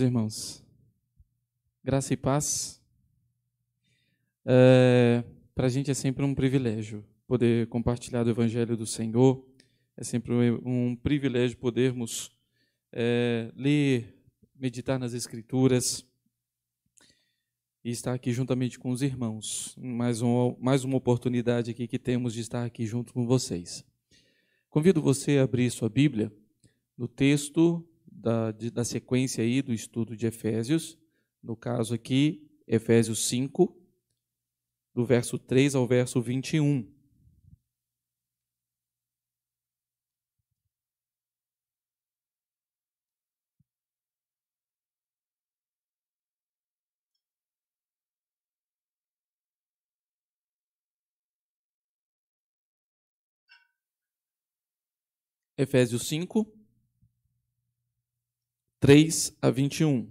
irmãos, graça e paz. É, Para a gente é sempre um privilégio poder compartilhar do Evangelho do Senhor, é sempre um privilégio podermos é, ler, meditar nas Escrituras e estar aqui juntamente com os irmãos. Mais, um, mais uma oportunidade aqui que temos de estar aqui junto com vocês. Convido você a abrir sua Bíblia no texto da, de, da sequência aí do estudo de Efésios, no caso aqui, Efésios 5, do verso 3 ao verso 21. Efésios 5, 3 a 21.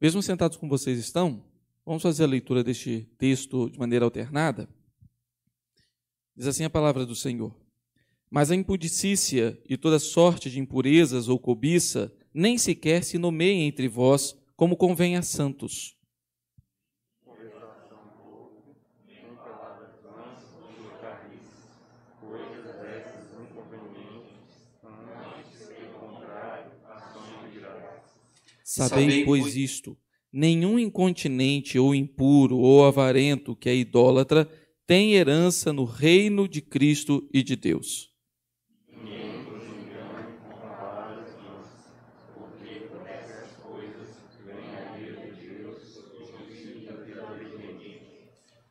Mesmo sentados como vocês estão, vamos fazer a leitura deste texto de maneira alternada. Diz assim a palavra do Senhor: Mas a impudicícia e toda sorte de impurezas ou cobiça nem sequer se nomeia entre vós como convém a santos Sabei, pois, isto: nenhum incontinente ou impuro ou avarento que é idólatra tem herança no reino de Cristo e de Deus.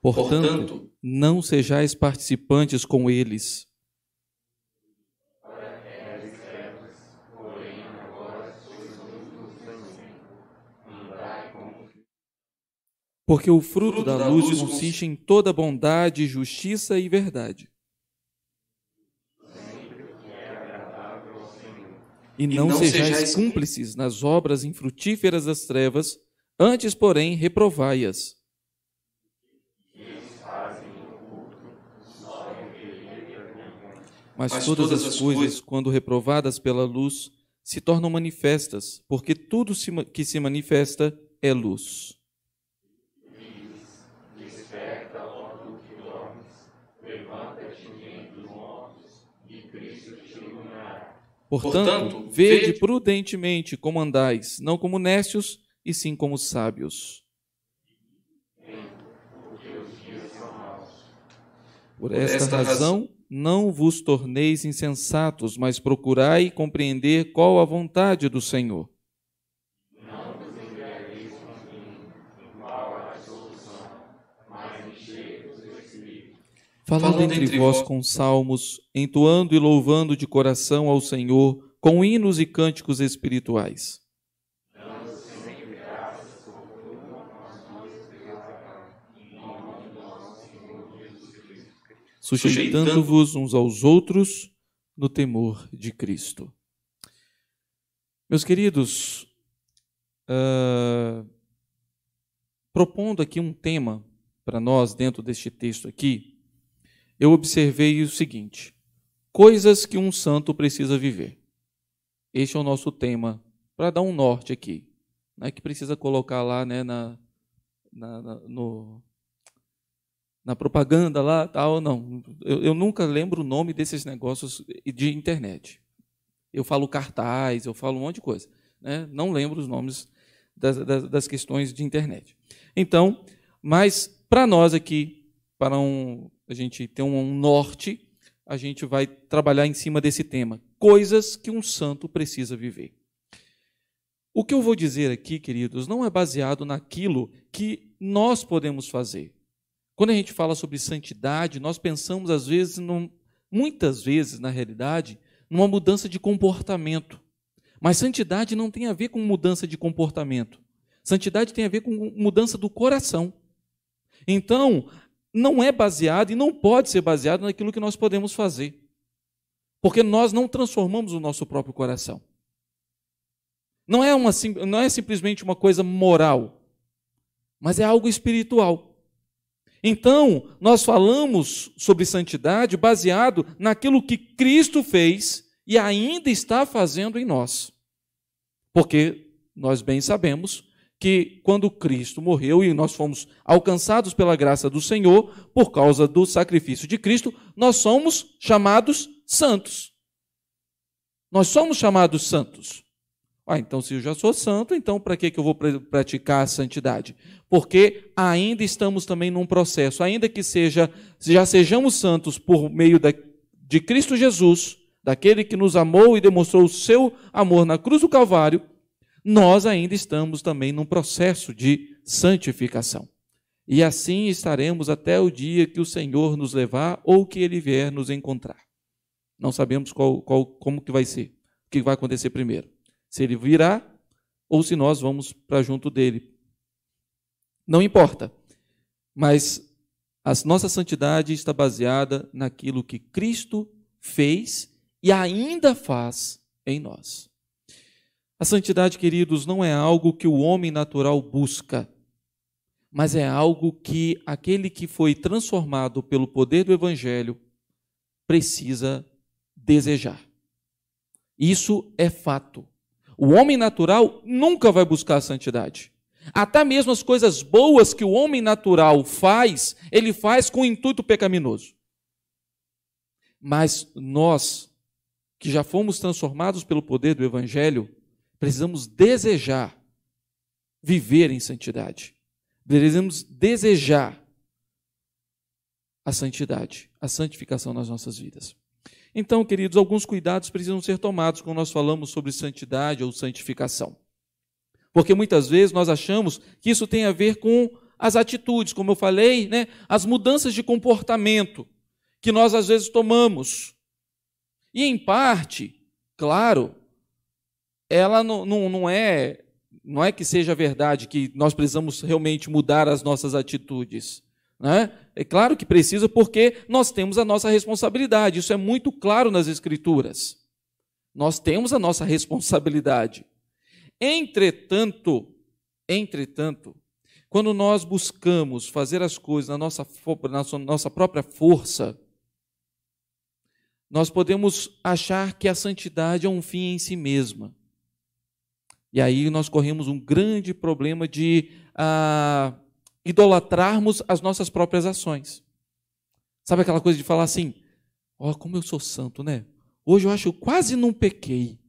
Portanto, não sejais participantes com eles. Porque o fruto, da, luz, consiste em toda bondade, justiça e verdade. E não, e não sejais, cúmplices nas obras infrutíferas das trevas, antes, porém, reprovai-as. Mas, Mas todas, as coisas, coisas, quando reprovadas pela luz, se tornam manifestas, porque tudo que se manifesta é luz. Portanto, Portanto vede prudentemente como andais, não como necios e sim como sábios. Por esta razão, não vos torneis insensatos, mas procurai compreender qual a vontade do Senhor. Não vos embriagueis com vinho, qual a solução, mas enchei falando entre vós com salmos, entoando e louvando de coração ao Senhor com hinos e cânticos espirituais. Sujeitando-vos uns aos outros no temor de Cristo. Meus queridos, uh, propondo aqui um tema para nós dentro deste texto aqui, eu observei o seguinte: coisas que um santo precisa viver. Este é o nosso tema, para dar um norte aqui, né, que precisa colocar lá né, na, na, na, no, na propaganda lá, tal, não. Eu, eu, nunca lembro o nome desses negócios de internet. Eu falo cartaz, eu falo um monte de coisa. Né? Não lembro os nomes das, das, das questões de internet. Então, mas para nós aqui, para um, a gente ter um norte, a gente vai trabalhar em cima desse tema. Coisas que um santo precisa viver. O que eu vou dizer aqui, queridos, não é baseado naquilo que nós podemos fazer. Quando a gente fala sobre santidade, nós pensamos às vezes, num, muitas vezes na realidade, numa mudança de comportamento. Mas santidade não tem a ver com mudança de comportamento. Santidade tem a ver com mudança do coração. Então, não é baseado e não pode ser baseado naquilo que nós podemos fazer. Porque nós não transformamos o nosso próprio coração. Não é, uma, não é simplesmente uma coisa moral, mas é algo espiritual. Então, nós falamos sobre santidade baseado naquilo que Cristo fez e ainda está fazendo em nós. Porque nós bem sabemos que quando Cristo morreu e nós fomos alcançados pela graça do Senhor, por causa do sacrifício de Cristo, nós somos chamados santos. Nós somos chamados santos. Ah, então se eu já sou santo, então para que, que eu vou praticar a santidade? Porque ainda estamos também num processo, ainda que seja, já sejamos santos por meio da, de Cristo Jesus, daquele que nos amou e demonstrou o seu amor na cruz do Calvário, nós ainda estamos também num processo de santificação. E assim estaremos até o dia que o Senhor nos levar ou que ele vier nos encontrar. Não sabemos qual, qual, como que vai ser, o que vai acontecer primeiro. Se ele virá ou se nós vamos para junto dele. Não importa. Mas a nossa santidade está baseada naquilo que Cristo fez e ainda faz em nós. A santidade, queridos, não é algo que o homem natural busca, mas é algo que aquele que foi transformado pelo poder do Evangelho precisa desejar. Isso é fato. O homem natural nunca vai buscar a santidade. Até mesmo as coisas boas que o homem natural faz, ele faz com intuito pecaminoso. Mas nós, que já fomos transformados pelo poder do Evangelho, precisamos desejar viver em santidade. Precisamos desejar a santidade, a santificação nas nossas vidas. Então, queridos, alguns cuidados precisam ser tomados quando nós falamos sobre santidade ou santificação. Porque muitas vezes nós achamos que isso tem a ver com as atitudes, como eu falei, né, as mudanças de comportamento que nós às vezes tomamos. E em parte, claro, ela não, não, não é não é que seja verdade que nós precisamos realmente mudar as nossas atitudes. Né? É claro que precisa, porque nós temos a nossa responsabilidade. Isso é muito claro nas Escrituras. Nós temos a nossa responsabilidade. Entretanto, entretanto, quando nós buscamos fazer as coisas na nossa, na nossa própria força, nós podemos achar que a santidade é um fim em si mesma. E aí nós corremos um grande problema de ah, idolatrarmos as nossas próprias ações. Sabe aquela coisa de falar assim: ó, oh, como eu sou santo, né? Hoje eu acho que eu quase não pequei.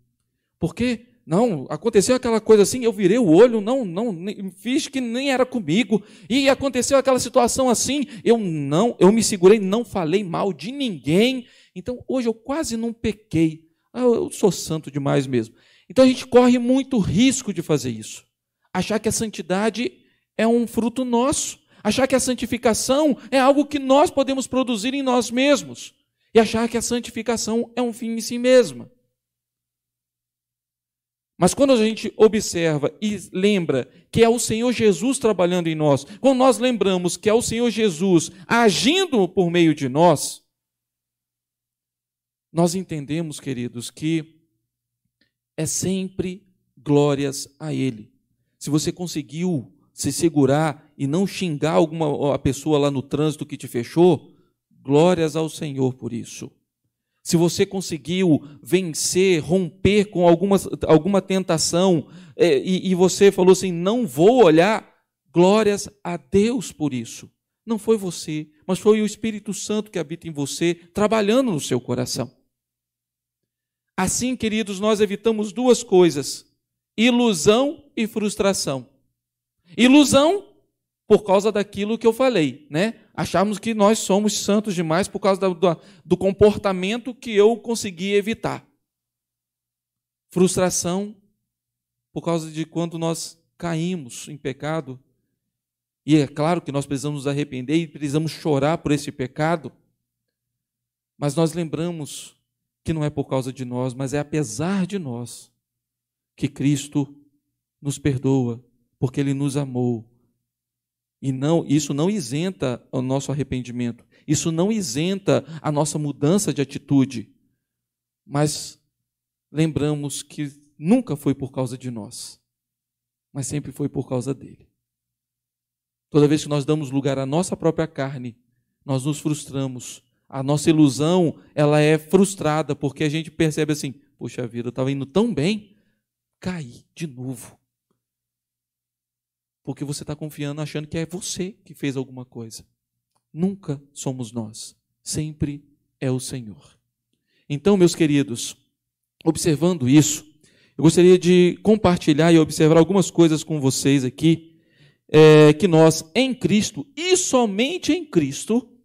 Porque, não, aconteceu aquela coisa assim, eu virei o olho, não, não, nem, fiz que nem era comigo. E aconteceu aquela situação assim, eu não, eu me segurei, não falei mal de ninguém. Então, hoje eu quase não pequei. Ah, eu sou santo demais mesmo. Então a gente corre muito risco de fazer isso. Achar que a santidade é um fruto nosso, achar que a santificação é algo que nós podemos produzir em nós mesmos e achar que a santificação é um fim em si mesma. Mas quando a gente observa e lembra que é o Senhor Jesus trabalhando em nós, quando nós lembramos que é o Senhor Jesus agindo por meio de nós, nós entendemos, queridos, que é sempre glórias a Ele. Se você conseguiu se segurar e não xingar alguma a pessoa lá no trânsito que te fechou, glórias ao Senhor por isso. Se você conseguiu vencer, romper com alguma, alguma tentação é, e, e você falou assim, não vou olhar, glórias a Deus por isso. Não foi você, mas foi o Espírito Santo que habita em você, trabalhando no seu coração. Assim, queridos, nós evitamos duas coisas: ilusão e frustração. Ilusão por causa daquilo que eu falei, né? Acharmos que nós somos santos demais por causa do, do comportamento que eu consegui evitar. Frustração por causa de quando nós caímos em pecado. E é claro que nós precisamos nos arrepender e precisamos chorar por esse pecado. Mas nós lembramos que não é por causa de nós, mas é apesar de nós, que Cristo nos perdoa, porque Ele nos amou. E não, isso não isenta o nosso arrependimento, isso não isenta a nossa mudança de atitude, mas lembramos que nunca foi por causa de nós, mas sempre foi por causa dele. Toda vez que nós damos lugar à nossa própria carne, nós nos frustramos, a nossa ilusão ela é frustrada porque a gente percebe assim: poxa vida, eu estava indo tão bem, caí de novo. Porque você está confiando, achando que é você que fez alguma coisa. Nunca somos nós, sempre é o Senhor. Então, meus queridos, observando isso, eu gostaria de compartilhar e observar algumas coisas com vocês aqui, é, que nós, em Cristo, e somente em Cristo,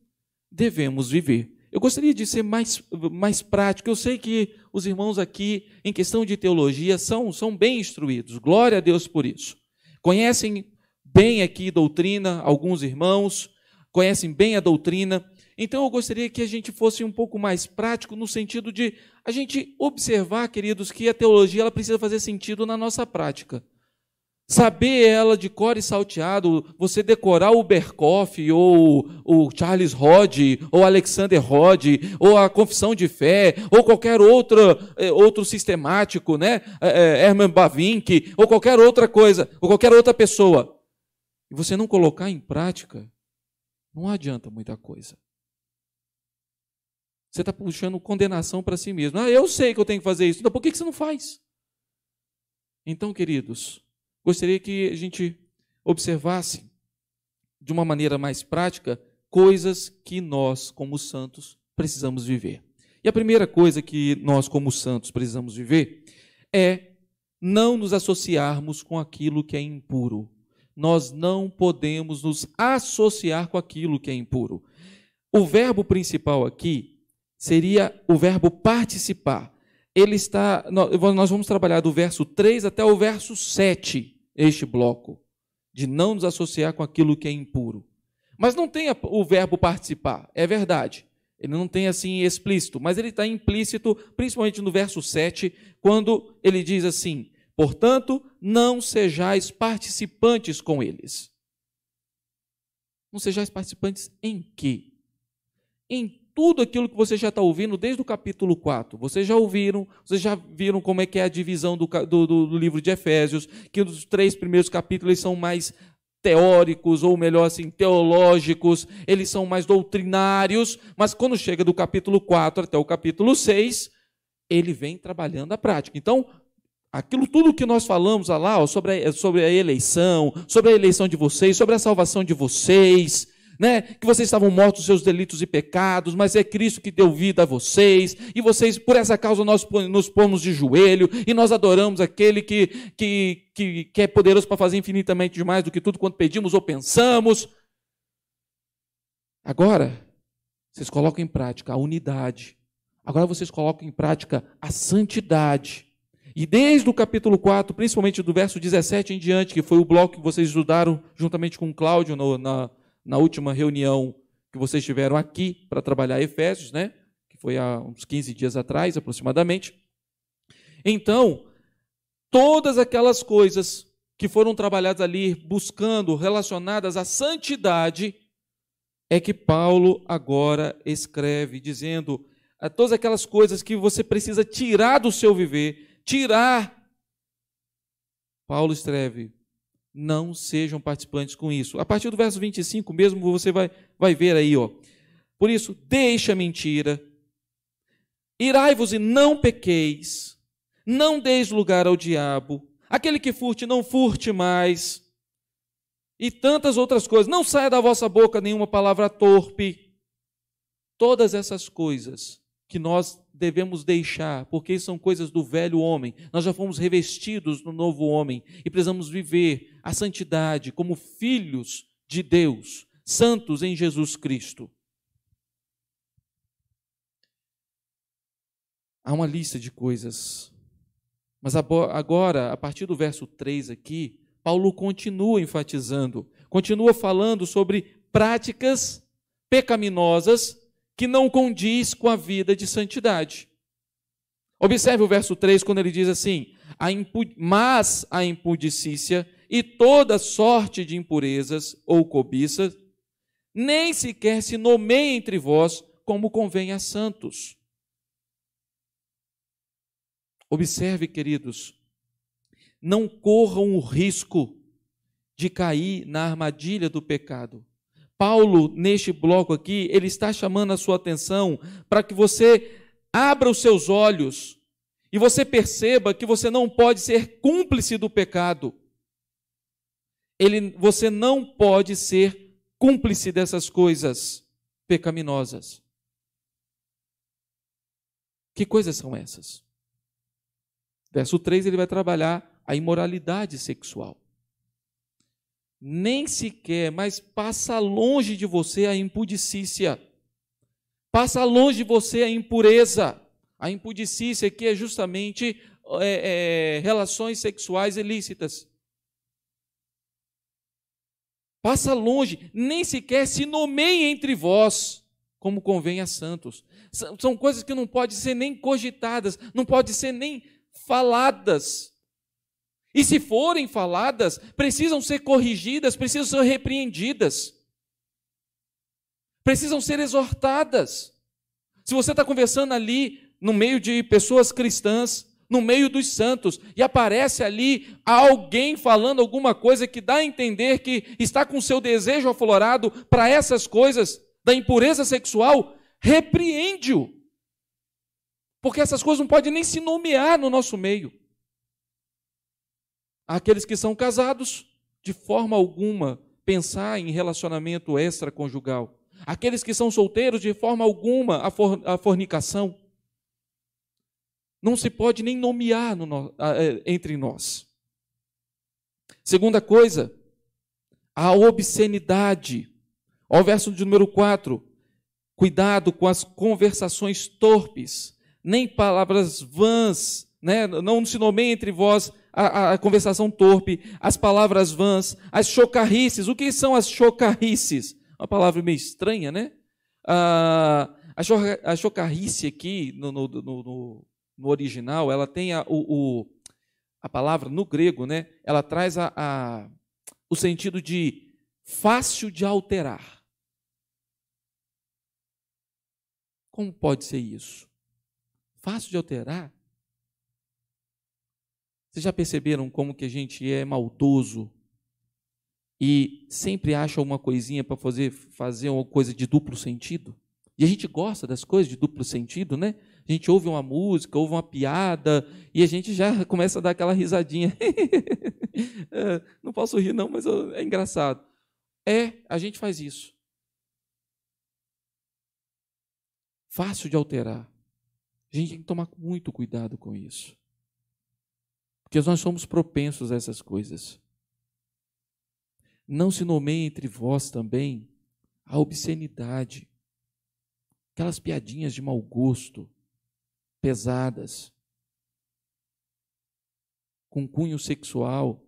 devemos viver. Eu gostaria de ser mais, mais prático. Eu sei que os irmãos aqui, em questão de teologia, são, são bem instruídos. Glória a Deus por isso. Conhecem bem aqui doutrina, alguns irmãos, conhecem bem a doutrina. Então eu gostaria que a gente fosse um pouco mais prático no sentido de a gente observar, queridos, que a teologia ela precisa fazer sentido na nossa prática saber ela de cor e salteado, você decorar o Berkoff, ou o Charles Rod, ou Alexander Rod, ou a Confissão de Fé, ou qualquer outra, eh, outro sistemático, né? É, eh, eh, Herman Bavinck, ou qualquer outra coisa, ou qualquer outra pessoa, e você não colocar em prática, não adianta muita coisa. Você está puxando condenação para si mesmo. Ah, eu sei que eu tenho que fazer isso. Então, por que você não faz? Então, queridos, Gostaria que a gente observasse de uma maneira mais prática coisas que nós, como santos, precisamos viver. E a primeira coisa que nós, como santos, precisamos viver é não nos associarmos com aquilo que é impuro. Nós não podemos nos associar com aquilo que é impuro. O verbo principal aqui seria o verbo participar ele está. Nós vamos trabalhar do verso 3 até o verso 7, este bloco, de não nos associar com aquilo que é impuro. Mas não tem o verbo participar, é verdade. Ele não tem assim explícito, mas ele está implícito, principalmente no verso 7, quando ele diz assim: Portanto, não sejais participantes com eles. Não sejais participantes em quê? Em tudo aquilo que você já está ouvindo desde o capítulo 4. Vocês já ouviram, vocês já viram como é que é a divisão do, do, do livro de Efésios, que os três primeiros capítulos são mais teóricos, ou melhor assim, teológicos, eles são mais doutrinários, mas quando chega do capítulo 4 até o capítulo 6, ele vem trabalhando a prática. Então, aquilo tudo que nós falamos ah lá ó, sobre, a, sobre a eleição, sobre a eleição de vocês, sobre a salvação de vocês, né? Que vocês estavam mortos seus delitos e pecados, mas é Cristo que deu vida a vocês, e vocês, por essa causa, nós nos pomos de joelho, e nós adoramos aquele que, que, que, que é poderoso para fazer infinitamente demais do que tudo quanto pedimos ou pensamos. Agora, vocês colocam em prática a unidade. Agora vocês colocam em prática a santidade. E desde o capítulo 4, principalmente do verso 17 em diante, que foi o bloco que vocês estudaram juntamente com o Cláudio no, na, na última reunião que vocês tiveram aqui para trabalhar Efésios, né? Que foi há uns 15 dias atrás, aproximadamente. Então, todas aquelas coisas que foram trabalhadas ali, buscando relacionadas à santidade, é que Paulo agora escreve, dizendo a todas aquelas coisas que você precisa tirar do seu viver, tirar. Paulo escreve: não sejam participantes com isso. A partir do verso 25 mesmo, você vai, vai ver aí, ó. Por isso, deixa a mentira, irai-vos e não pequeis, não deis lugar ao diabo, aquele que furte, não furte mais, e tantas outras coisas. Não saia da vossa boca nenhuma palavra torpe. Todas essas coisas que nós devemos deixar, porque são coisas do velho homem. Nós já fomos revestidos no novo homem e precisamos viver a santidade como filhos de Deus, santos em Jesus Cristo. Há uma lista de coisas. Mas agora, a partir do verso 3 aqui, Paulo continua enfatizando, continua falando sobre práticas pecaminosas que não condiz com a vida de santidade. Observe o verso 3 quando ele diz assim: a impu... Mas a impudicícia e toda sorte de impurezas ou cobiças nem sequer se nomeia entre vós como convém a santos. Observe, queridos, não corram o risco de cair na armadilha do pecado. Paulo, neste bloco aqui, ele está chamando a sua atenção para que você abra os seus olhos e você perceba que você não pode ser cúmplice do pecado. Ele, você não pode ser cúmplice dessas coisas pecaminosas. Que coisas são essas? Verso 3 ele vai trabalhar a imoralidade sexual nem sequer, mas passa longe de você a impudicícia. Passa longe de você a impureza. A impudicícia que é justamente é, é, relações sexuais ilícitas. Passa longe, nem sequer se nomeie entre vós, como convém a santos. São coisas que não podem ser nem cogitadas, não podem ser nem faladas e se forem faladas, precisam ser corrigidas, precisam ser repreendidas, precisam ser exortadas. Se você está conversando ali no meio de pessoas cristãs, no meio dos santos, e aparece ali alguém falando alguma coisa que dá a entender que está com seu desejo aflorado para essas coisas da impureza sexual, repreende-o. Porque essas coisas não podem nem se nomear no nosso meio. Aqueles que são casados, de forma alguma, pensar em relacionamento extraconjugal. Aqueles que são solteiros, de forma alguma, a fornicação. Não se pode nem nomear no, é, entre nós. Segunda coisa, a obscenidade. O verso de número 4, cuidado com as conversações torpes, nem palavras vãs, né? não se nomeie entre vós a, a conversação torpe, as palavras vãs, as chocarrices. O que são as chocarrices? Uma palavra meio estranha, né? Ah, a, cho a chocarrice aqui no, no, no, no, original, ela tem a, o, o, a palavra no grego, né? Ela traz a, a, o sentido de fácil de alterar. Como pode ser isso? Fácil de alterar? Vocês já perceberam como que a gente é maldoso e sempre acha uma coisinha para fazer, fazer uma coisa de duplo sentido? E a gente gosta das coisas de duplo sentido, né? A gente ouve uma música, ouve uma piada e a gente já começa a dar aquela risadinha. É, não posso rir, não, mas é engraçado. É, a gente faz isso. Fácil de alterar. A gente tem que tomar muito cuidado com isso. Porque nós somos propensos a essas coisas. Não se nomeie entre vós também a obscenidade, aquelas piadinhas de mau gosto, pesadas, com cunho sexual,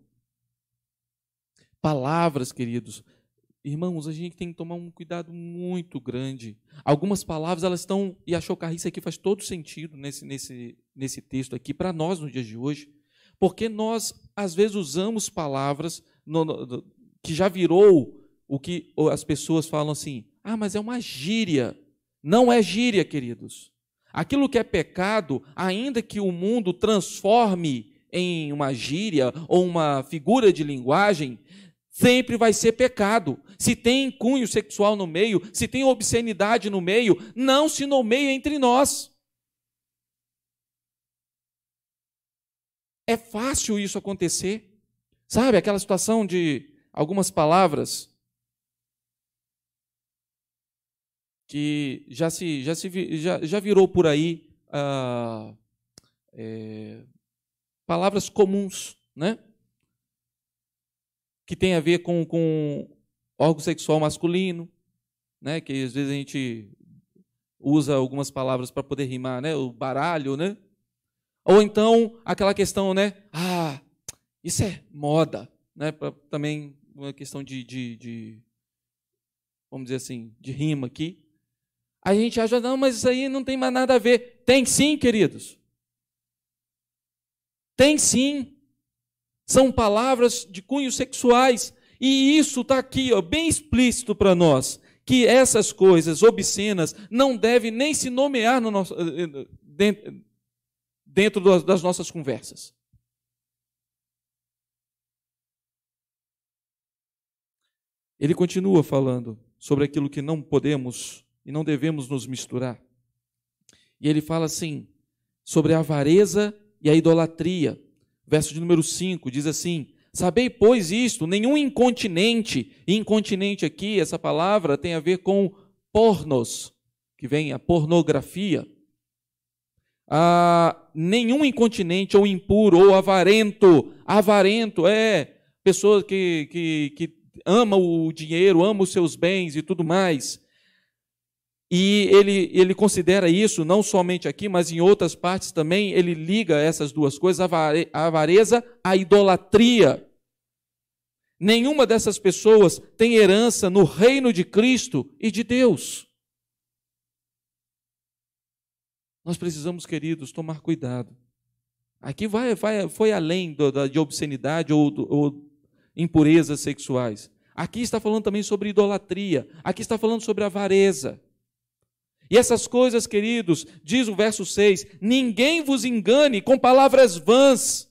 palavras, queridos. Irmãos, a gente tem que tomar um cuidado muito grande. Algumas palavras, elas estão, e a chocarrice aqui faz todo sentido nesse, nesse, nesse texto aqui, para nós nos dias de hoje. Porque nós, às vezes, usamos palavras no, no, que já virou o que as pessoas falam assim: ah, mas é uma gíria. Não é gíria, queridos. Aquilo que é pecado, ainda que o mundo transforme em uma gíria ou uma figura de linguagem, sempre vai ser pecado. Se tem cunho sexual no meio, se tem obscenidade no meio, não se nomeia entre nós. É fácil isso acontecer. Sabe aquela situação de algumas palavras que já se já se já, já virou por aí ah, é, palavras comuns, né? Que tem a ver com, com órgão sexual masculino, né? Que às vezes a gente usa algumas palavras para poder rimar, né? O baralho, né? Ou então aquela questão, né? Ah, isso é moda, né? Pra, também uma questão de, de, de, vamos dizer assim, de rima aqui. A gente acha, não, mas isso aí não tem mais nada a ver. Tem sim, queridos. Tem sim. São palavras de cunhos sexuais. E isso está aqui, ó, bem explícito para nós. Que essas coisas obscenas não devem nem se nomear no nosso, eh, eh, dentro, dentro das nossas conversas. Ele continua falando sobre aquilo que não podemos e não devemos nos misturar. E ele fala assim, sobre a avareza e a idolatria. Verso de número 5 diz assim: Sabei, pois, isto, nenhum incontinente, e incontinente aqui, essa palavra tem a ver com pornos, que vem a pornografia ah, nenhum incontinente ou impuro ou avarento. Avarento é pessoa que, que, que ama o dinheiro, ama os seus bens e tudo mais. E ele, ele considera isso não somente aqui, mas em outras partes também, ele liga essas duas coisas, a avareza à idolatria. Nenhuma dessas pessoas tem herança no reino de Cristo e de Deus. Nós precisamos, queridos, tomar cuidado. Aqui vai, vai, foi além do, da, de obscenidade ou, do, ou impurezas sexuais. Aqui está falando também sobre idolatria. Aqui está falando sobre avareza. E essas coisas, queridos, diz o verso 6: ninguém vos engane com palavras vãs.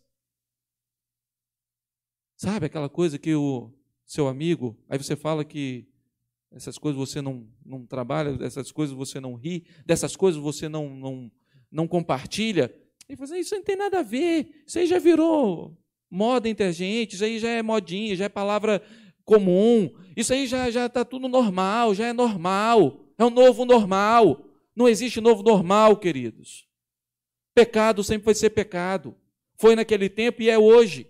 Sabe aquela coisa que o seu amigo, aí você fala que essas coisas você não, não trabalha, dessas coisas você não ri, dessas coisas você não, não, não compartilha. Ele fala assim, isso não tem nada a ver, isso aí já virou moda entre a gente, isso aí já é modinha, já é palavra comum, isso aí já está tudo normal, já é normal, é o um novo normal. Não existe novo normal, queridos. Pecado sempre vai ser pecado. Foi naquele tempo e é hoje.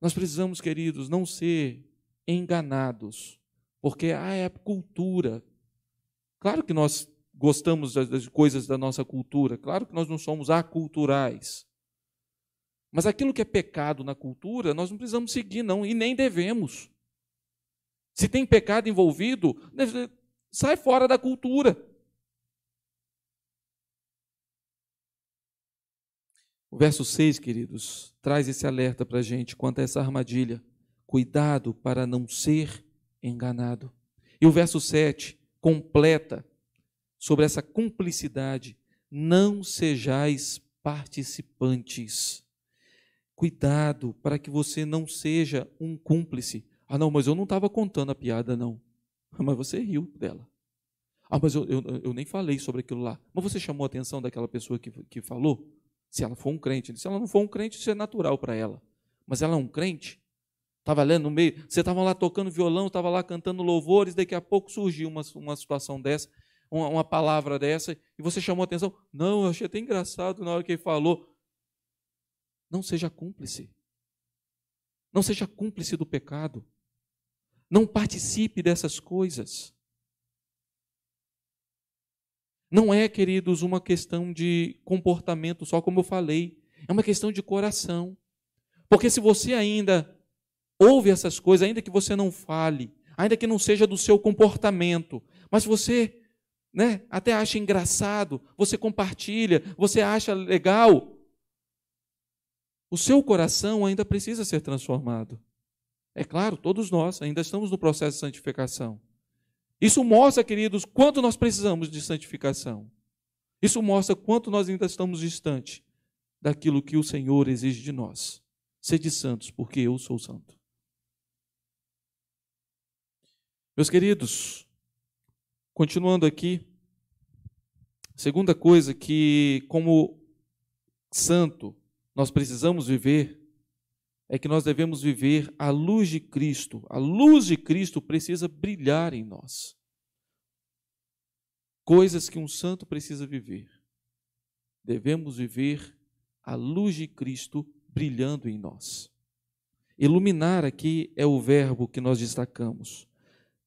Nós precisamos, queridos, não ser enganados, porque ah, é a cultura. Claro que nós gostamos das coisas da nossa cultura, claro que nós não somos aculturais. Mas aquilo que é pecado na cultura, nós não precisamos seguir, não, e nem devemos. Se tem pecado envolvido, sai fora da cultura. O verso 6, queridos, traz esse alerta para a gente quanto a essa armadilha. Cuidado para não ser enganado. E o verso 7 completa sobre essa cumplicidade. Não sejais participantes. Cuidado para que você não seja um cúmplice. Ah, não, mas eu não estava contando a piada, não. Ah, mas você riu dela. Ah, mas eu, eu, eu nem falei sobre aquilo lá. Mas você chamou a atenção daquela pessoa que, que falou? Se ela for um crente, se ela não for um crente, isso é natural para ela. Mas ela é um crente. Estava lendo no meio, você estava lá tocando violão, estava lá cantando louvores, daqui a pouco surgiu uma, uma situação dessa, uma, uma palavra dessa, e você chamou a atenção. Não, eu achei até engraçado na hora que ele falou. Não seja cúmplice. Não seja cúmplice do pecado. Não participe dessas coisas. Não é, queridos, uma questão de comportamento só, como eu falei. É uma questão de coração. Porque se você ainda ouve essas coisas, ainda que você não fale, ainda que não seja do seu comportamento, mas você né, até acha engraçado, você compartilha, você acha legal, o seu coração ainda precisa ser transformado. É claro, todos nós ainda estamos no processo de santificação. Isso mostra, queridos, quanto nós precisamos de santificação. Isso mostra quanto nós ainda estamos distante daquilo que o Senhor exige de nós. Sede santos, porque eu sou santo. Meus queridos, continuando aqui, segunda coisa que, como santo, nós precisamos viver é que nós devemos viver à luz de Cristo. A luz de Cristo precisa brilhar em nós. Coisas que um santo precisa viver. Devemos viver a luz de Cristo brilhando em nós. Iluminar aqui é o verbo que nós destacamos.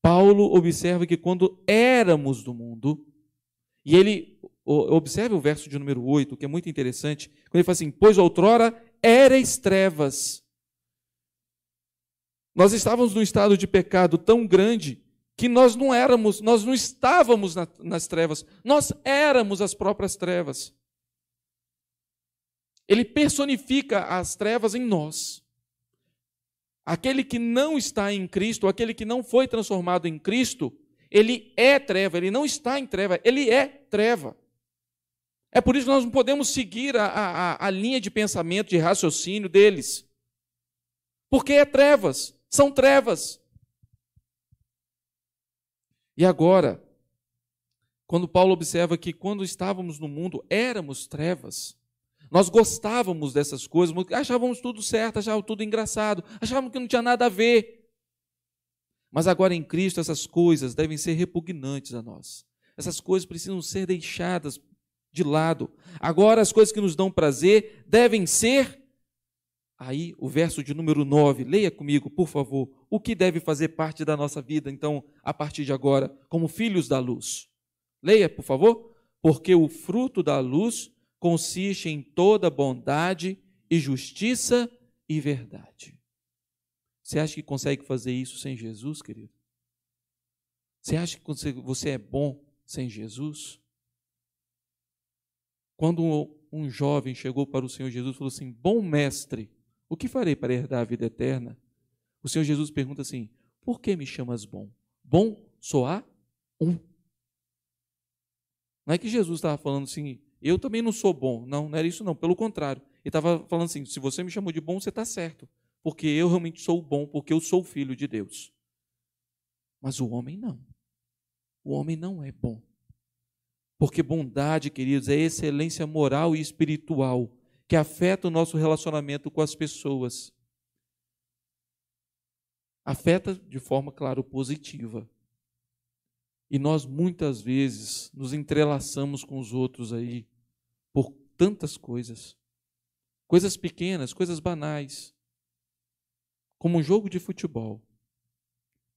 Paulo observa que quando éramos do mundo, e ele observa o verso de número 8, que é muito interessante, quando ele fala assim: Pois outrora erais trevas, nós estávamos num estado de pecado tão grande que nós não éramos, nós não estávamos na, nas trevas, nós éramos as próprias trevas. Ele personifica as trevas em nós. Aquele que não está em Cristo, aquele que não foi transformado em Cristo, ele é treva, ele não está em treva, ele é treva. É por isso que nós não podemos seguir a, a, a linha de pensamento, de raciocínio deles, porque é trevas são trevas. E agora, quando Paulo observa que quando estávamos no mundo éramos trevas, nós gostávamos dessas coisas, achávamos tudo certo, achávamos tudo engraçado, achávamos que não tinha nada a ver. Mas agora em Cristo essas coisas devem ser repugnantes a nós. Essas coisas precisam ser deixadas de lado. Agora as coisas que nos dão prazer devem ser aí o verso de número 9, leia comigo, por favor, o que deve fazer parte da nossa vida, então, a partir de agora, como filhos da luz. Leia, por favor. Porque o fruto da luz consiste em toda bondade e justiça e verdade. Você acha que consegue fazer isso sem Jesus, querido? Você acha que você é bom sem Jesus? Quando um jovem chegou para o Senhor Jesus e falou assim: Bom mestre, o que farei para herdar a vida eterna? O Senhor Jesus pergunta assim: Por que me chamas bom? Bom só há um. Não é que Jesus estava falando assim, eu também não sou bom. Não, não era isso não, pelo contrário. Ele estava falando assim, se você me chamou de bom, você está certo. Porque eu realmente sou bom, porque eu sou filho de Deus. Mas o homem não. O homem não é bom. Porque bondade, queridos, é excelência moral e espiritual que afeta o nosso relacionamento com as pessoas. Afeta de forma, claro, positiva. E nós muitas vezes nos entrelaçamos com os outros aí por tantas coisas. Coisas pequenas, coisas banais. Como um jogo de futebol.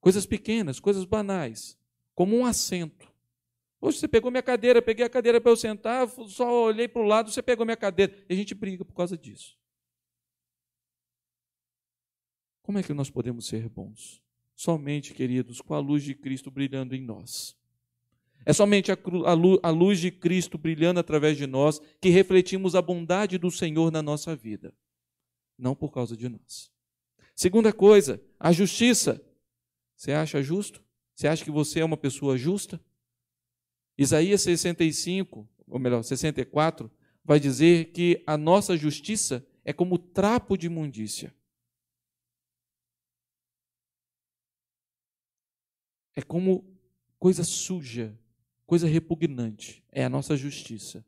Coisas pequenas, coisas banais. Como um assento Poxa, você pegou minha cadeira, peguei a cadeira para eu sentar, só olhei para o lado, você pegou minha cadeira. E a gente briga por causa disso. Como é que nós podemos ser bons? Somente, queridos, com a luz de Cristo brilhando em nós. É somente a, luz de Cristo brilhando através de nós que refletimos a bondade do Senhor na nossa vida, não por causa de nós. Segunda coisa, a justiça. Você acha justo? Você acha que você é uma pessoa justa? Isaías 65, ou melhor, 64, vai dizer que a nossa justiça é como trapo de imundícia. É como coisa suja, coisa repugnante. É a nossa justiça.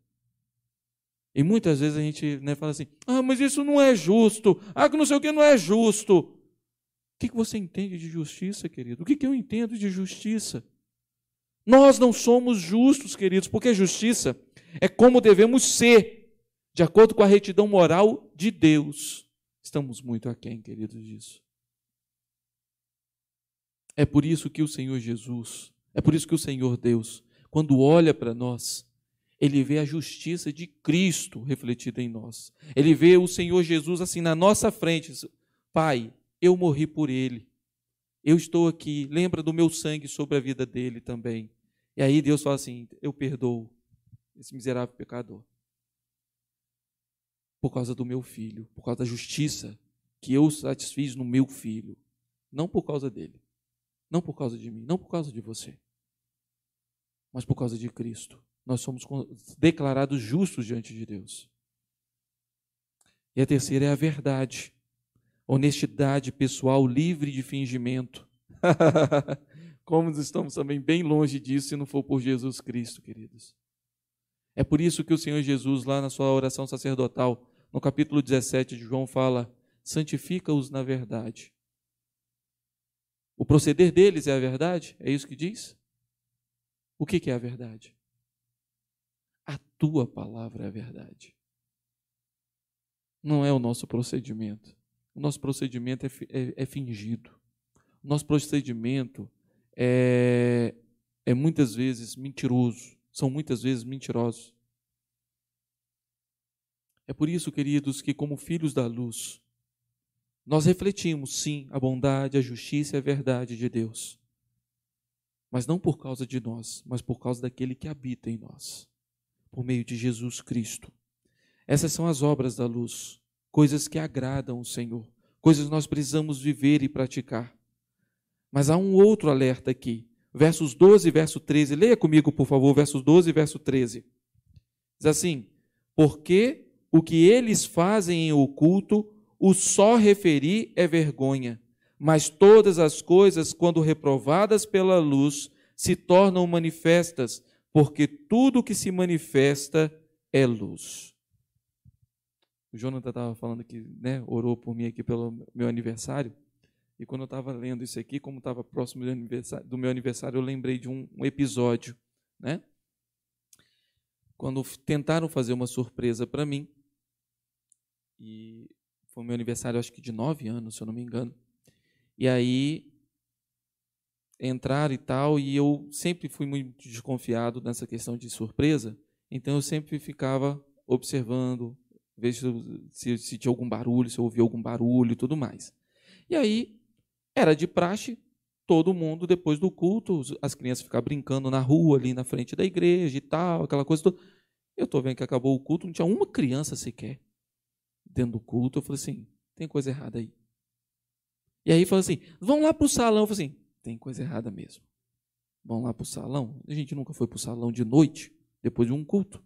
E muitas vezes a gente né, fala assim: ah, mas isso não é justo. Ah, que não sei o que não é justo. O que você entende de justiça, querido? O que eu entendo de justiça? Nós não somos justos, queridos, porque justiça é como devemos ser, de acordo com a retidão moral de Deus. Estamos muito aquém, queridos, disso. É por isso que o Senhor Jesus, é por isso que o Senhor Deus, quando olha para nós, ele vê a justiça de Cristo refletida em nós. Ele vê o Senhor Jesus assim na nossa frente: Pai, eu morri por ele. Eu estou aqui, lembra do meu sangue sobre a vida dele também. E aí Deus fala assim: Eu perdoo esse miserável pecador. Por causa do meu filho, por causa da justiça que eu satisfiz no meu filho. Não por causa dele, não por causa de mim, não por causa de você, mas por causa de Cristo. Nós somos declarados justos diante de Deus. E a terceira é a verdade honestidade pessoal livre de fingimento. Como estamos também bem longe disso se não for por Jesus Cristo, queridos. É por isso que o Senhor Jesus, lá na sua oração sacerdotal, no capítulo 17 de João, fala: santifica-os na verdade. O proceder deles é a verdade? É isso que diz? O que, que é a verdade? A tua palavra é a verdade. Não é o nosso procedimento o nosso procedimento é, é, é fingido. O nosso procedimento é, é muitas vezes mentiroso. São muitas vezes mentirosos. É por isso, queridos, que como filhos da luz, nós refletimos, sim, a bondade, a justiça e a verdade de Deus. Mas não por causa de nós, mas por causa daquele que habita em nós, por meio de Jesus Cristo. Essas são as obras da luz coisas que agradam o Senhor, coisas nós precisamos viver e praticar. Mas há um outro alerta aqui, versos 12 e verso 13. Leia comigo, por favor, versos 12 e verso 13. Diz assim: Porque o que eles fazem em oculto, o só referir é vergonha, mas todas as coisas, quando reprovadas pela luz, se tornam manifestas, porque tudo que se manifesta é luz o Jonathan estava falando que né, orou por mim aqui pelo meu aniversário. E quando eu estava lendo isso aqui, como estava próximo do, meu aniversário, eu lembrei de um, um episódio, né? Quando tentaram fazer uma surpresa para mim, e foi meu aniversário, acho que de nove anos, se eu não me engano. E aí entraram e tal, e eu sempre fui muito desconfiado nessa questão de surpresa, então eu sempre ficava observando, ver se eu algum barulho, se ouviu algum barulho e tudo mais. E aí, era de praxe, todo mundo, depois do culto, as crianças ficar brincando na rua, ali na frente da igreja e tal, aquela coisa toda. Eu estou vendo que acabou o culto, não tinha uma criança sequer dentro do culto. Eu falei assim: tem coisa errada aí. E aí falou assim: vão lá para o salão. Eu falei assim: tem coisa errada mesmo. Vão lá para o salão. A gente nunca foi para o salão de noite, depois de um culto.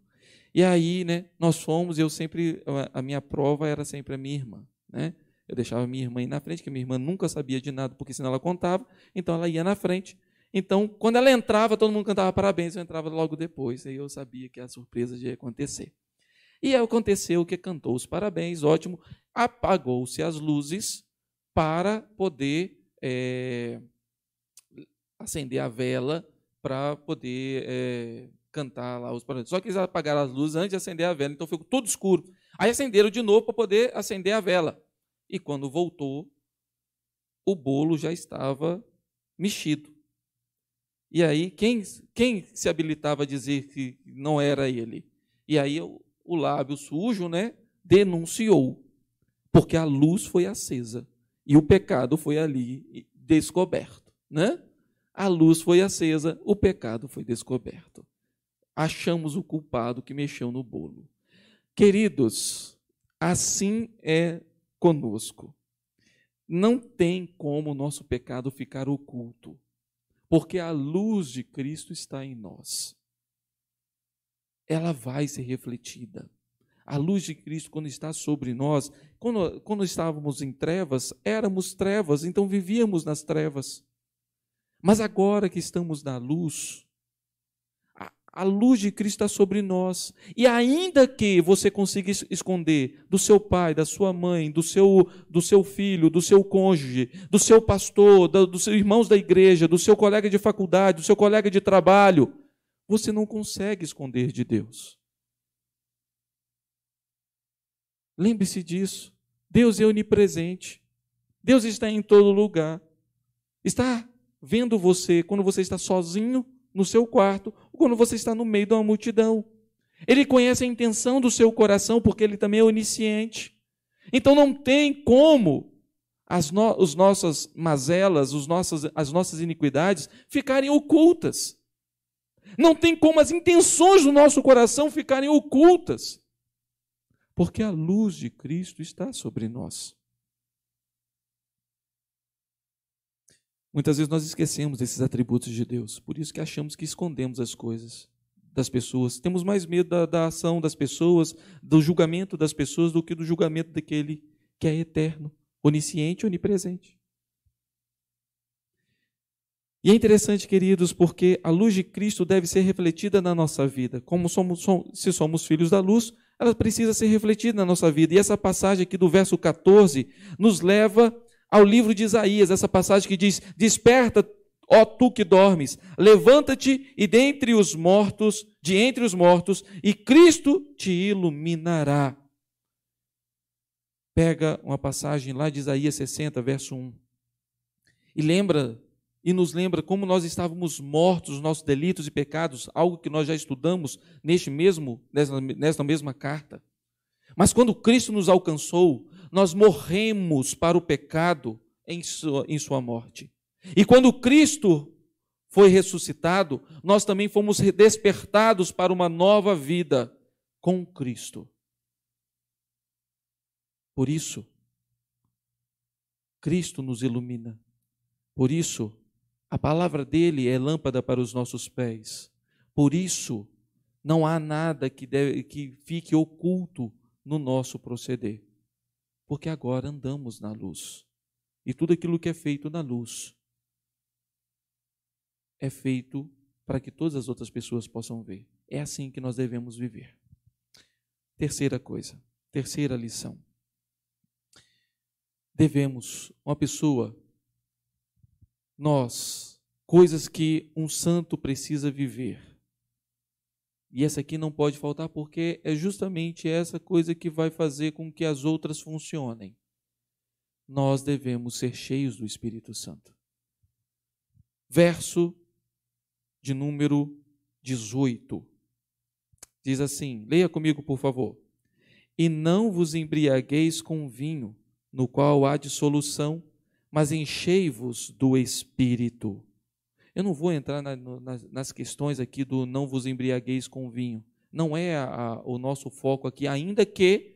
E aí, né, nós fomos, eu sempre, a minha prova era sempre a minha irmã, né? Eu deixava minha irmã ir na frente, que minha irmã nunca sabia de nada, porque senão ela contava, então ela ia na frente. Então, quando ela entrava, todo mundo cantava parabéns, eu entrava logo depois, aí eu sabia que a surpresa ia acontecer. E aconteceu que cantou os parabéns, ótimo, apagou-se as luzes para poder é, acender a vela, para poder é, cantar lá os parabéns Só que eles apagaram as luzes antes de acender a vela, então ficou tudo escuro. Aí acenderam de novo para poder acender a vela. E quando voltou, o bolo já estava mexido. E aí, quem, quem se habilitava a dizer que não era ele? E aí, o, o lábio sujo né, denunciou, porque a luz foi acesa e o pecado foi ali descoberto. Né? A luz foi acesa, o pecado foi descoberto achamos o culpado que mexeu no bolo. Queridos, assim é conosco. Não tem como o nosso pecado ficar oculto, porque a luz de Cristo está em nós. Ela vai ser refletida. A luz de Cristo, quando está sobre nós, quando, quando estávamos em trevas, éramos trevas, então vivíamos nas trevas. Mas agora que estamos na luz, a luz de Cristo está sobre nós. E ainda que você consiga esconder do seu pai, da sua mãe, do seu, do seu filho, do seu cônjuge, do seu pastor, do, dos seus irmãos da igreja, do seu colega de faculdade, do seu colega de trabalho, você não consegue esconder de Deus. Lembre-se disso. Deus é onipresente. Deus está em todo lugar. Está vendo você quando você está sozinho no seu quarto quando você está no meio de uma multidão. Ele conhece a intenção do seu coração, porque ele também é onisciente. Então não tem como as, no, as nossas mazelas, os nossas, as nossas iniquidades ficarem ocultas. Não tem como as intenções do nosso coração ficarem ocultas, porque a luz de Cristo está sobre nós. Muitas vezes nós esquecemos esses atributos de Deus, por isso que achamos que escondemos as coisas das pessoas. Temos mais medo da, da ação das pessoas, do julgamento das pessoas, do que do julgamento daquele que é eterno, onisciente e onipresente. E é interessante, queridos, porque a luz de Cristo deve ser refletida na nossa vida. Como somos, se somos filhos da luz, ela precisa ser refletida na nossa vida. E essa passagem aqui do verso 14 nos leva ao livro de Isaías, essa passagem que diz: Desperta, ó tu que dormes, levanta-te e dentre os mortos, de entre os mortos, e Cristo te iluminará. Pega uma passagem lá de Isaías 60, verso 1. E lembra e nos lembra como nós estávamos mortos nos nossos delitos e pecados, algo que nós já estudamos neste mesmo nesta mesma carta. Mas quando Cristo nos alcançou, nós morremos para o pecado em sua, em sua morte. E quando Cristo foi ressuscitado, nós também fomos despertados para uma nova vida com Cristo. Por isso, Cristo nos ilumina. Por isso, a palavra dele é lâmpada para os nossos pés. Por isso, não há nada que, deve, que fique oculto no nosso proceder porque agora andamos na luz. E tudo aquilo que é feito na luz é feito para que todas as outras pessoas possam ver. É assim que nós devemos viver. Terceira coisa, terceira lição. Devemos, uma pessoa, nós, coisas que um santo precisa viver e essa aqui não pode faltar porque é justamente essa coisa que vai fazer com que as outras funcionem. Nós devemos ser cheios do Espírito Santo. Verso de número 18. Diz assim: Leia comigo, por favor. E não vos embriagueis com vinho, no qual há dissolução, mas enchei-vos do Espírito. Eu não vou entrar na, nas questões aqui do não vos embriagueis com vinho. Não é a, a, o nosso foco aqui, ainda que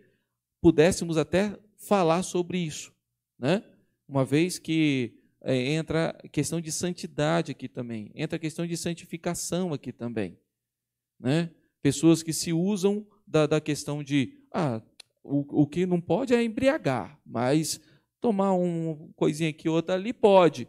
pudéssemos até falar sobre isso, né? Uma vez que é, entra a questão de santidade aqui também, entra a questão de santificação aqui também, né? Pessoas que se usam da, da questão de ah, o, o que não pode é embriagar, mas tomar uma coisinha aqui outra ali pode.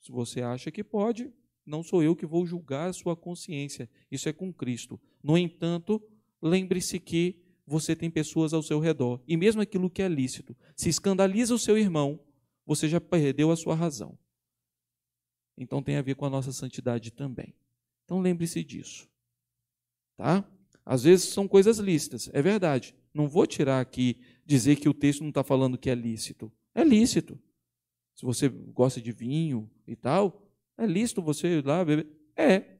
Se você acha que pode, não sou eu que vou julgar a sua consciência. Isso é com Cristo. No entanto, lembre-se que você tem pessoas ao seu redor. E mesmo aquilo que é lícito, se escandaliza o seu irmão, você já perdeu a sua razão. Então tem a ver com a nossa santidade também. Então lembre-se disso. Tá? Às vezes são coisas lícitas, é verdade. Não vou tirar aqui dizer que o texto não está falando que é lícito. É lícito se você gosta de vinho e tal, é lícito você ir lá beber? É.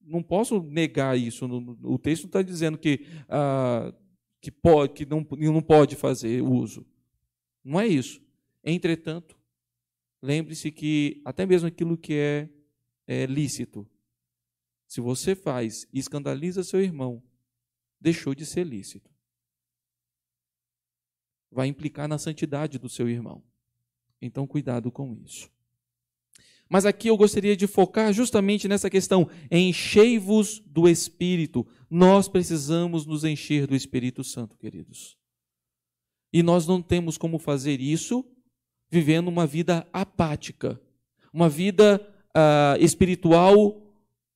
Não posso negar isso. O texto está dizendo que, ah, que, pode, que não, não pode fazer uso. Não é isso. Entretanto, lembre-se que até mesmo aquilo que é, é lícito, se você faz e escandaliza seu irmão, deixou de ser lícito. Vai implicar na santidade do seu irmão. Então, cuidado com isso. Mas aqui eu gostaria de focar justamente nessa questão: enchei-vos do Espírito. Nós precisamos nos encher do Espírito Santo, queridos. E nós não temos como fazer isso vivendo uma vida apática, uma vida uh, espiritual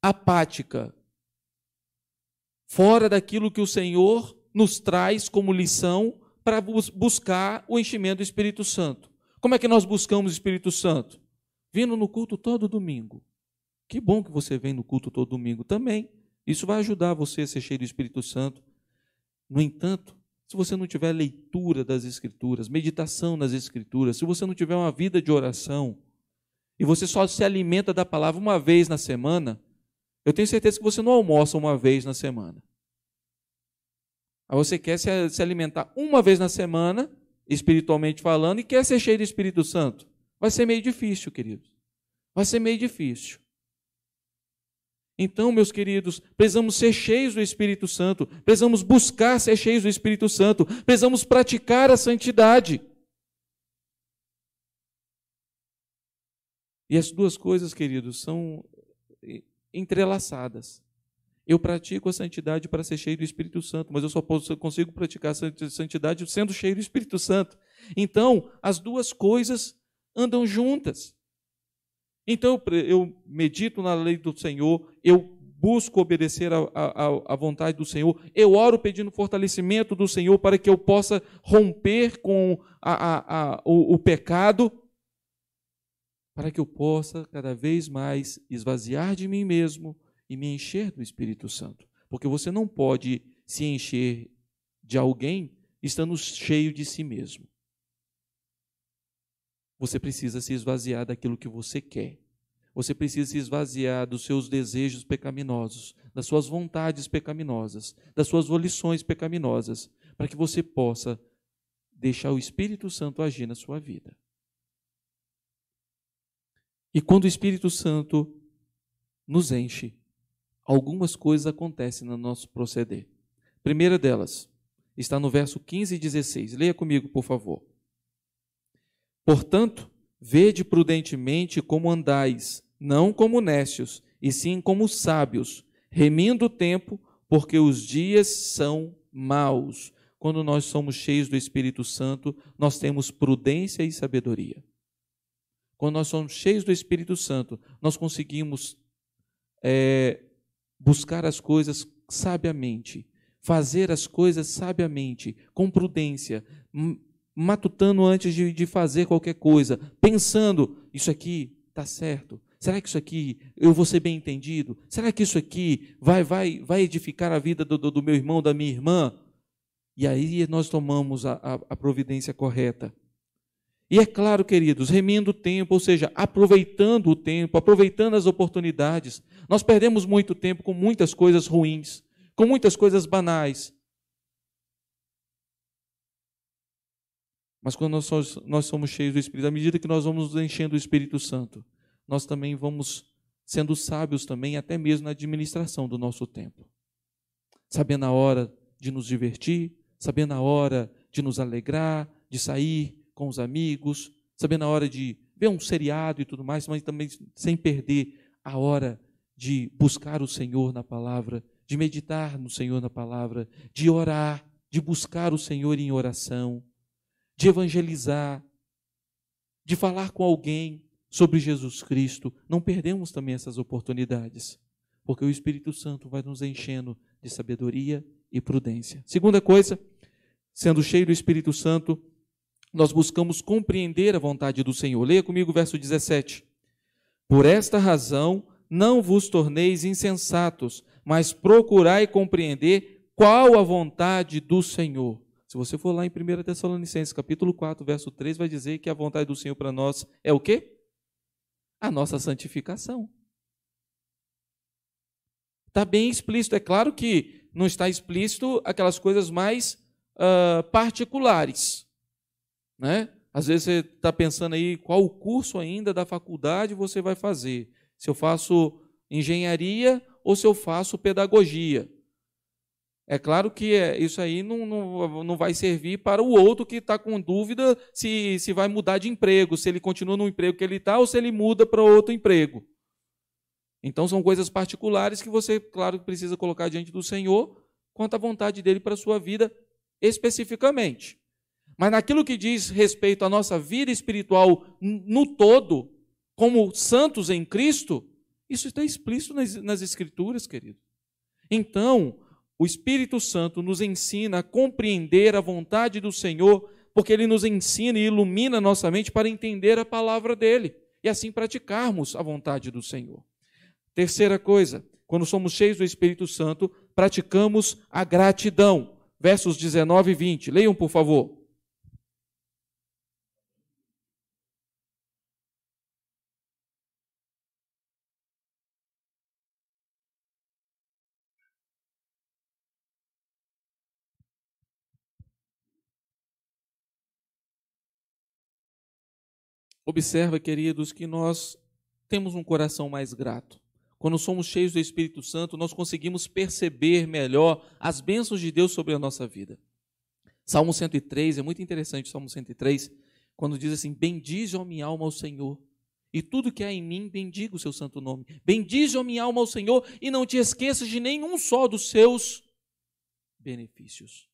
apática, fora daquilo que o Senhor nos traz como lição para buscar o enchimento do Espírito Santo. Como é que nós buscamos o Espírito Santo? Vindo no culto todo domingo. Que bom que você vem no culto todo domingo também. Isso vai ajudar você a ser cheio do Espírito Santo. No entanto, se você não tiver leitura das Escrituras, meditação nas Escrituras, se você não tiver uma vida de oração, e você só se alimenta da palavra uma vez na semana, eu tenho certeza que você não almoça uma vez na semana. Aí você quer se alimentar uma vez na semana espiritualmente falando, e quer ser cheio do Espírito Santo. Vai ser meio difícil, queridos. Vai ser meio difícil. Então, meus queridos, precisamos ser cheios do Espírito Santo, precisamos buscar ser cheios do Espírito Santo, precisamos praticar a santidade. E as duas coisas, queridos, são eh, entrelaçadas. Eu pratico a santidade para ser cheio do Espírito Santo, mas eu só posso, consigo praticar a santidade sendo cheio do Espírito Santo. Então, as duas coisas andam juntas. Então, eu, eu medito na lei do Senhor, eu busco obedecer à vontade do Senhor, eu oro pedindo fortalecimento do Senhor para que eu possa romper com a, a, a, o, o pecado, para que eu possa cada vez mais esvaziar de mim mesmo e me encher do Espírito Santo. Porque você não pode se encher de alguém estando cheio de si mesmo. Você precisa se esvaziar daquilo que você quer. Você precisa se esvaziar dos seus desejos pecaminosos, das suas vontades pecaminosas, das suas volições pecaminosas, para que você possa deixar o Espírito Santo agir na sua vida. E quando o Espírito Santo nos enche, algumas coisas acontecem no nosso proceder. A primeira delas está no verso 15 e 16. Leia comigo, por favor. Portanto, vede prudentemente como andais, não como necios, e sim como sábios, remindo o tempo, porque os dias são maus. Quando nós somos cheios do Espírito Santo, nós temos prudência e sabedoria. Quando nós somos cheios do Espírito Santo, nós conseguimos é, buscar as coisas sabiamente, fazer as coisas sabiamente, com prudência, matutando antes de, de fazer qualquer coisa, pensando: isso aqui está certo, Será que isso aqui eu vou ser bem entendido? Será que isso aqui vai vai vai edificar a vida do, do meu irmão, da minha irmã? E aí nós tomamos a, a, a providência correta. E é claro, queridos, remindo o tempo, ou seja, aproveitando o tempo, aproveitando as oportunidades. Nós perdemos muito tempo com muitas coisas ruins, com muitas coisas banais. Mas quando nós somos, nós somos cheios do Espírito, à medida que nós vamos nos enchendo do Espírito Santo, nós também vamos sendo sábios também, até mesmo na administração do nosso tempo. Sabendo a hora de nos divertir, sabendo a hora de nos alegrar, de sair, com os amigos, sabendo na hora de ver um seriado e tudo mais, mas também sem perder a hora de buscar o Senhor na palavra, de meditar no Senhor na palavra, de orar, de buscar o Senhor em oração, de evangelizar, de falar com alguém sobre Jesus Cristo. Não perdemos também essas oportunidades, porque o Espírito Santo vai nos enchendo de sabedoria e prudência. Segunda coisa, sendo cheio do Espírito Santo, nós buscamos compreender a vontade do Senhor. Leia comigo o verso 17. Por esta razão, não vos torneis insensatos, mas procurai compreender qual a vontade do Senhor. Se você for lá em 1 Tessalonicenses, capítulo 4, verso 3, vai dizer que a vontade do Senhor para nós é o quê? A nossa santificação. Está bem explícito. É claro que não está explícito aquelas coisas mais uh, particulares. Né? Às vezes você está pensando aí qual o curso ainda da faculdade você vai fazer. Se eu faço engenharia ou se eu faço pedagogia. É claro que é, isso aí não, não, não vai servir para o outro que está com dúvida se, se vai mudar de emprego, se ele continua no emprego que ele está ou se ele muda para outro emprego. Então são coisas particulares que você, claro, precisa colocar diante do Senhor quanto à vontade dele para a sua vida especificamente. Mas naquilo que diz respeito à nossa vida espiritual no todo, como santos em Cristo, isso está explícito nas, nas Escrituras, querido. Então, o Espírito Santo nos ensina a compreender a vontade do Senhor, porque ele nos ensina e ilumina nossa mente para entender a palavra dele e assim praticarmos a vontade do Senhor. Terceira coisa, quando somos cheios do Espírito Santo, praticamos a gratidão. Versos 19 e 20. Leiam, por favor. Observa, queridos, que nós temos um coração mais grato. Quando somos cheios do Espírito Santo, nós conseguimos perceber melhor as bênçãos de Deus sobre a nossa vida. Salmo 103, é muito interessante Salmo 103, quando diz assim: Bendize, a minha alma, ao Senhor, e tudo que há em mim, bendiga o seu santo nome. Bendize, a minha alma, ao Senhor, e não te esqueças de nenhum só dos seus benefícios.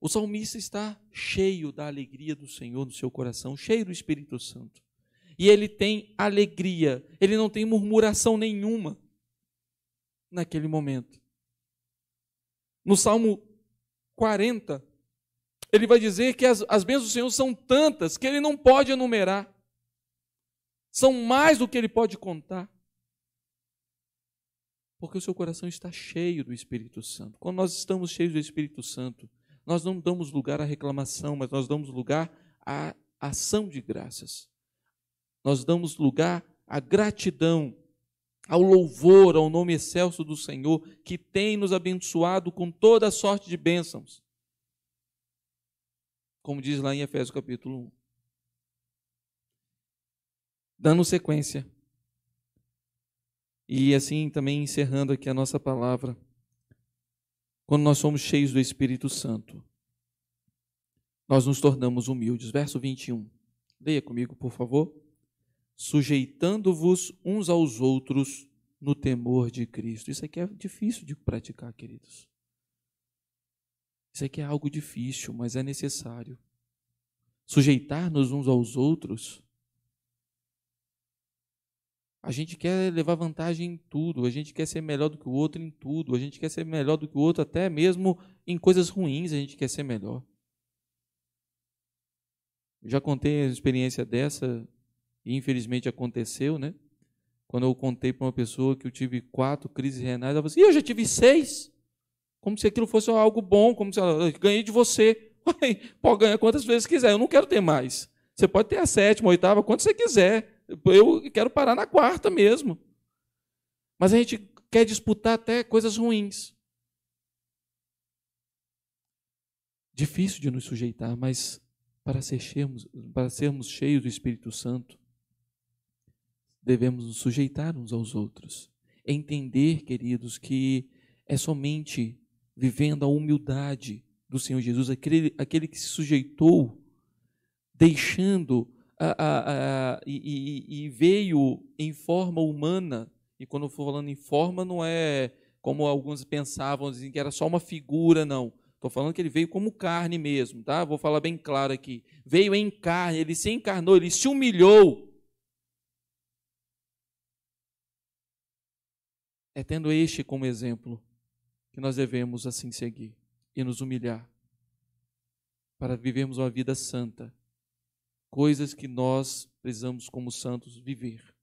O salmista está cheio da alegria do Senhor no seu coração, cheio do Espírito Santo. E ele tem alegria, ele não tem murmuração nenhuma naquele momento. No Salmo 40, ele vai dizer que as, as bênçãos do Senhor são tantas que ele não pode enumerar, são mais do que ele pode contar porque o seu coração está cheio do Espírito Santo. Quando nós estamos cheios do Espírito Santo, nós não damos lugar à reclamação, mas nós damos lugar à ação de graças. Nós damos lugar à gratidão, ao louvor ao nome excelso do Senhor, que tem nos abençoado com toda a sorte de bênçãos. Como diz lá em Efésios capítulo 1. Dando sequência. E assim também encerrando aqui a nossa palavra. Quando nós somos cheios do Espírito Santo, nós nos tornamos humildes. Verso 21. Leia comigo, por favor. Sujeitando-vos uns aos outros no temor de Cristo. Isso aqui é difícil de praticar, queridos. Isso aqui é algo difícil, mas é necessário. Sujeitar-nos uns aos outros a gente quer levar vantagem em tudo, a gente quer ser melhor do que o outro em tudo, a gente quer ser melhor do que o outro até mesmo em coisas ruins, a gente quer ser melhor. Já contei a experiência dessa e infelizmente aconteceu, né? Quando eu contei para uma pessoa que eu tive quatro crises renais, ela falou assim: eu já tive seis. Como se aquilo fosse algo bom, como se eu ganhei de você. pode ganhar quantas vezes quiser, eu não quero ter mais. Você pode ter a sétima, a oitava, quanto você quiser. Eu quero parar na quarta mesmo. Mas a gente quer disputar até coisas ruins. Difícil de nos sujeitar, mas para, ser cheios, para sermos cheios do Espírito Santo, devemos nos sujeitar uns aos outros. Entender, queridos, que é somente vivendo a humildade do Senhor Jesus, aquele, aquele que se sujeitou, deixando ah, ah, ah, e, e, veio em forma humana, e quando eu estou falando em forma, não é como alguns pensavam, dizem que era só uma figura, não. Estou falando que ele veio como carne mesmo, tá? Vou falar bem claro aqui. Veio em carne, ele se encarnou, ele se humilhou. É tendo este como exemplo que nós devemos assim seguir e nos humilhar para vivermos uma vida santa coisas que nós precisamos, como santos, viver.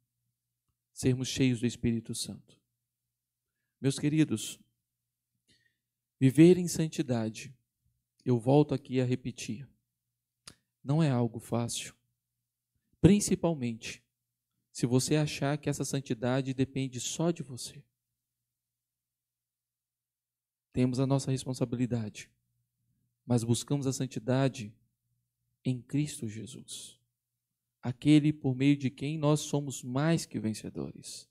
Sermos cheios do Espírito Santo. Meus queridos, viver em santidade, eu volto aqui a repetir, não é algo fácil. Principalmente se você achar que essa santidade depende só de você. Temos a nossa responsabilidade, mas buscamos a santidade em Cristo Jesus, aquele por meio de quem nós somos mais que vencedores,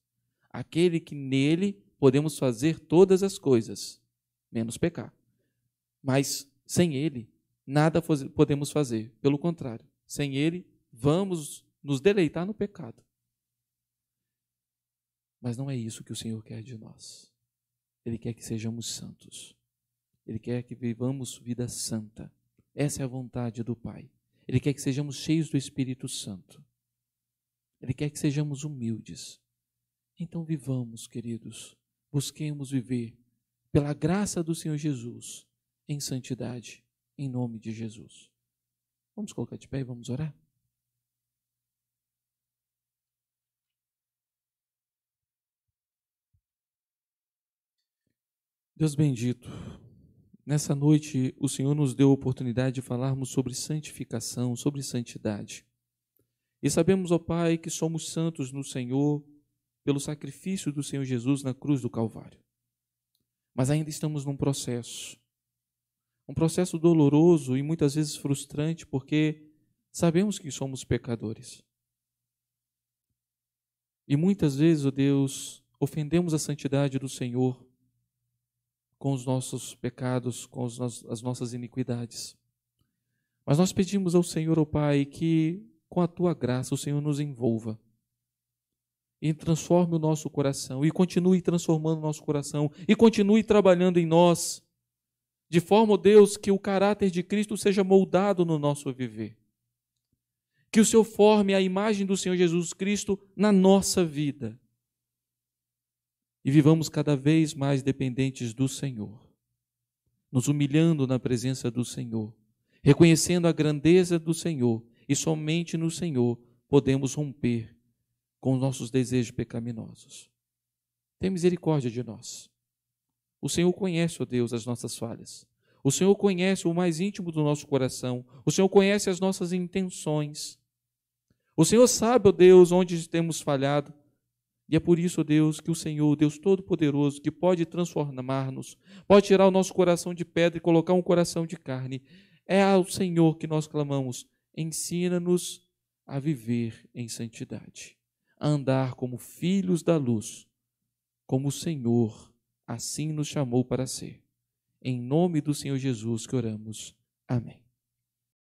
aquele que nele podemos fazer todas as coisas, menos pecar. Mas sem ele, nada podemos fazer, pelo contrário, sem ele, vamos nos deleitar no pecado. Mas não é isso que o Senhor quer de nós. Ele quer que sejamos santos. Ele quer que vivamos vida santa. Essa é a vontade do Pai. Ele quer que sejamos cheios do Espírito Santo. Ele quer que sejamos humildes. Então vivamos, queridos, busquemos viver pela graça do Senhor Jesus em santidade, em nome de Jesus. Vamos colocar de pé e vamos orar? Deus bendito, Nessa noite, o Senhor nos deu a oportunidade de falarmos sobre santificação, sobre santidade. E sabemos, ó Pai, que somos santos no Senhor pelo sacrifício do Senhor Jesus na cruz do Calvário. Mas ainda estamos num processo. Um processo doloroso e muitas vezes frustrante, porque sabemos que somos pecadores. E muitas vezes, ó Deus, ofendemos a santidade do Senhor com os nossos pecados, com as nossas iniquidades. Mas nós pedimos ao Senhor, ó oh Pai, que com a tua graça o Senhor nos envolva e transforme o nosso coração e continue transformando o nosso coração e continue trabalhando em nós, de forma, ó oh Deus, que o caráter de Cristo seja moldado no nosso viver. Que o Senhor forme a imagem do Senhor Jesus Cristo na nossa vida e vivamos cada vez mais dependentes do Senhor, nos humilhando na presença do Senhor, reconhecendo a grandeza do Senhor e somente no Senhor podemos romper com os nossos desejos pecaminosos. Tem misericórdia de nós. O Senhor conhece, ó oh Deus, as nossas falhas. O Senhor conhece o mais íntimo do nosso coração. O Senhor conhece as nossas intenções. O Senhor sabe, ó oh Deus, onde temos falhado. E é por isso, Deus, que o Senhor, Deus Todo-Poderoso, que pode transformar-nos, pode tirar o nosso coração de pedra e colocar um coração de carne, é ao Senhor que nós clamamos: ensina-nos a viver em santidade, a andar como filhos da luz, como o Senhor assim nos chamou para ser. Em nome do Senhor Jesus que oramos. Amém.